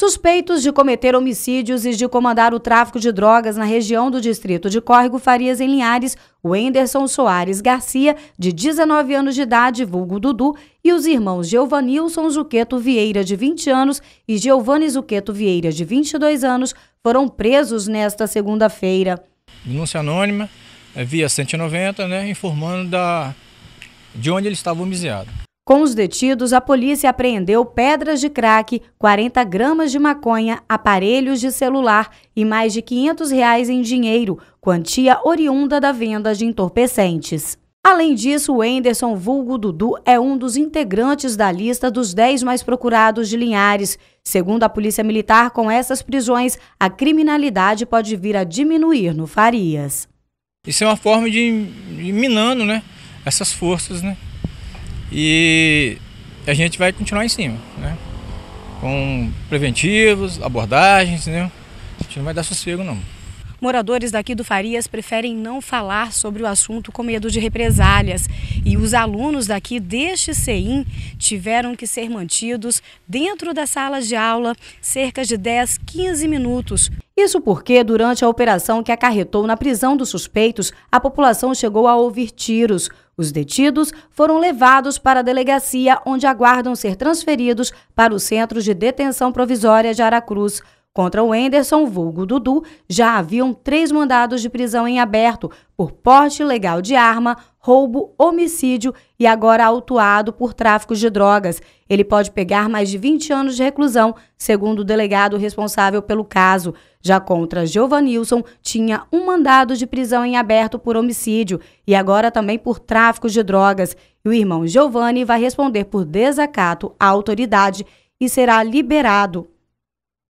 suspeitos de cometer homicídios e de comandar o tráfico de drogas na região do distrito de Córrego Farias, em Linhares, o Enderson Soares Garcia, de 19 anos de idade, vulgo Dudu, e os irmãos Giovanilson Zuqueto Vieira, de 20 anos, e Giovanni Zuqueto Vieira, de 22 anos, foram presos nesta segunda-feira. Denúncia anônima, é via 190, né, informando da, de onde ele estava homiziado. Com os detidos, a polícia apreendeu pedras de crack, 40 gramas de maconha, aparelhos de celular e mais de 500 reais em dinheiro, quantia oriunda da venda de entorpecentes. Além disso, o Enderson Vulgo Dudu é um dos integrantes da lista dos 10 mais procurados de Linhares. Segundo a Polícia Militar, com essas prisões, a criminalidade pode vir a diminuir no Farias. Isso é uma forma de, de minando né? essas forças, né? E a gente vai continuar em cima, né? Com preventivos, abordagens, entendeu? Né? A gente não vai dar sossego, não. Moradores daqui do Farias preferem não falar sobre o assunto com medo de represálias. E os alunos daqui deste CEIM tiveram que ser mantidos dentro das salas de aula cerca de 10, 15 minutos. Isso porque, durante a operação que acarretou na prisão dos suspeitos, a população chegou a ouvir tiros. Os detidos foram levados para a delegacia, onde aguardam ser transferidos para o Centro de Detenção Provisória de Aracruz. Contra o Enderson, vulgo Dudu, já haviam três mandados de prisão em aberto por porte ilegal de arma, roubo, homicídio e agora autuado por tráfico de drogas. Ele pode pegar mais de 20 anos de reclusão, segundo o delegado responsável pelo caso. Já contra Giovanilson, tinha um mandado de prisão em aberto por homicídio e agora também por tráfico de drogas. E o irmão Giovanni vai responder por desacato à autoridade e será liberado.